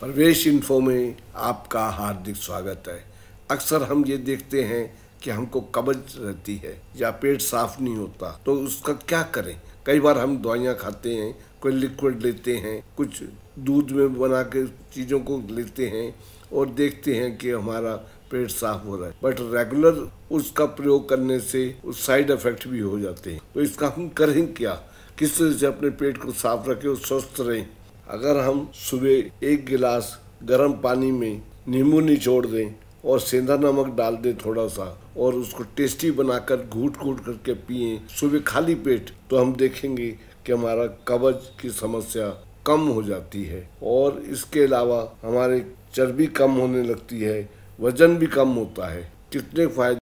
प्रवेश इन्फो में आपका हार्दिक स्वागत है अक्सर हम ये देखते हैं कि हमको कब्ज रहती है या पेट साफ नहीं होता तो उसका क्या करें कई बार हम दवाइयाँ खाते हैं कोई लिक्विड लेते हैं कुछ दूध में बना के चीज़ों को लेते हैं और देखते हैं कि हमारा पेट साफ हो रहा है बट रेगुलर उसका प्रयोग करने से उस साइड इफेक्ट भी हो जाते हैं तो इसका हम करें क्या किस तरह से अपने पेट को साफ रखें और स्वस्थ रहें अगर हम सुबह एक गिलास गर्म पानी में नींबू निचोड़ दें और सेंधा नमक डाल दें थोड़ा सा और उसको टेस्टी बनाकर घूट घूट करके पिए सुबह खाली पेट तो हम देखेंगे कि हमारा कब्ज की समस्या कम हो जाती है और इसके अलावा हमारे चर्बी कम होने लगती है वजन भी कम होता है कितने फायदे